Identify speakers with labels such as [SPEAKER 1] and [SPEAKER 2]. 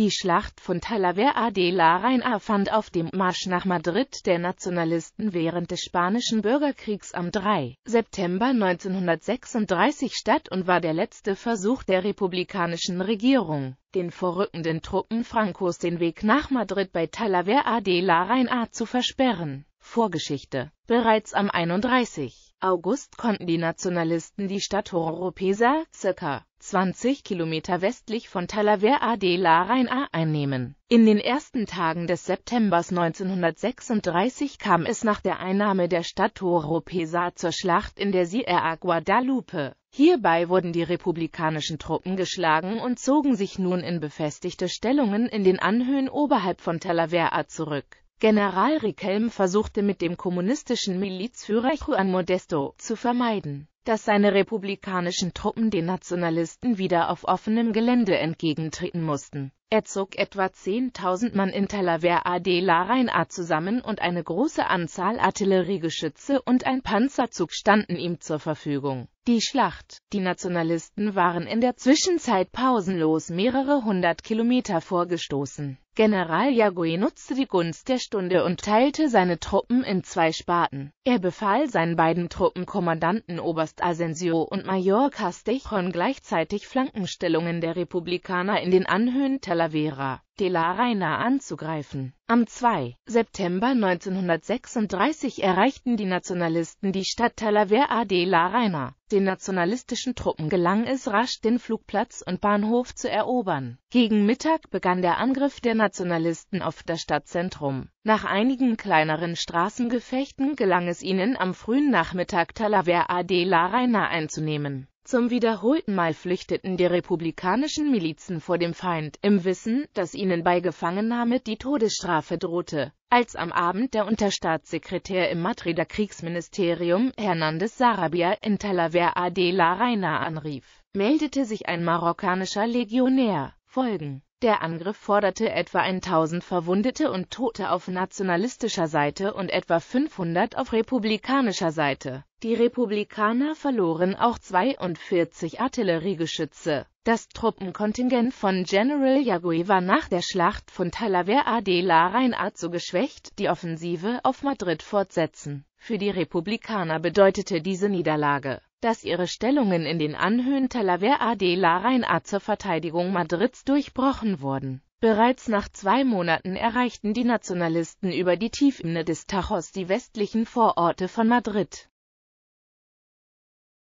[SPEAKER 1] Die Schlacht von Talavera de la Reina fand auf dem Marsch nach Madrid der Nationalisten während des Spanischen Bürgerkriegs am 3. September 1936 statt und war der letzte Versuch der republikanischen Regierung, den vorrückenden Truppen Francos den Weg nach Madrid bei Talavera de la Reina zu versperren. Vorgeschichte Bereits am 31. August konnten die Nationalisten die Stadt Oropesa, ca. 20 Kilometer westlich von Talavera de la Reina, einnehmen. In den ersten Tagen des Septembers 1936 kam es nach der Einnahme der Stadt Oropesa zur Schlacht in der Sierra Guadalupe. Hierbei wurden die republikanischen Truppen geschlagen und zogen sich nun in befestigte Stellungen in den Anhöhen oberhalb von Talavera zurück. General Riquelme versuchte mit dem kommunistischen Milizführer Juan Modesto zu vermeiden, dass seine republikanischen Truppen den Nationalisten wieder auf offenem Gelände entgegentreten mussten. Er zog etwa 10.000 Mann in Talavera de la Reina zusammen und eine große Anzahl Artilleriegeschütze und ein Panzerzug standen ihm zur Verfügung. Die Schlacht. Die Nationalisten waren in der Zwischenzeit pausenlos mehrere hundert Kilometer vorgestoßen. General Jagoe nutzte die Gunst der Stunde und teilte seine Truppen in zwei Sparten. Er befahl seinen beiden Truppenkommandanten Oberst Asensio und Major Castejón gleichzeitig Flankenstellungen der Republikaner in den Anhöhen Talavera Talavera de la Reina anzugreifen. Am 2. September 1936 erreichten die Nationalisten die Stadt Talavera de la Reina. Den nationalistischen Truppen gelang es rasch, den Flugplatz und Bahnhof zu erobern. Gegen Mittag begann der Angriff der Nationalisten auf das Stadtzentrum. Nach einigen kleineren Straßengefechten gelang es ihnen am frühen Nachmittag Talavera de la Reina einzunehmen. Zum wiederholten Mal flüchteten die republikanischen Milizen vor dem Feind, im Wissen, dass ihnen bei Gefangennahme die Todesstrafe drohte. Als am Abend der Unterstaatssekretär im Madrider Kriegsministerium Hernandez Sarabia in Talavera de la Reina anrief, meldete sich ein marokkanischer Legionär. Folgen der Angriff forderte etwa 1000 Verwundete und Tote auf nationalistischer Seite und etwa 500 auf republikanischer Seite. Die Republikaner verloren auch 42 Artilleriegeschütze. Das Truppenkontingent von General Yagüe war nach der Schlacht von Talavera de la Reinart so geschwächt, die Offensive auf Madrid fortsetzen. Für die Republikaner bedeutete diese Niederlage dass ihre Stellungen in den Anhöhen Talavera de la Reina zur Verteidigung Madrids durchbrochen wurden. Bereits nach zwei Monaten erreichten die Nationalisten über die Tiefebene des Tachos die westlichen Vororte von Madrid.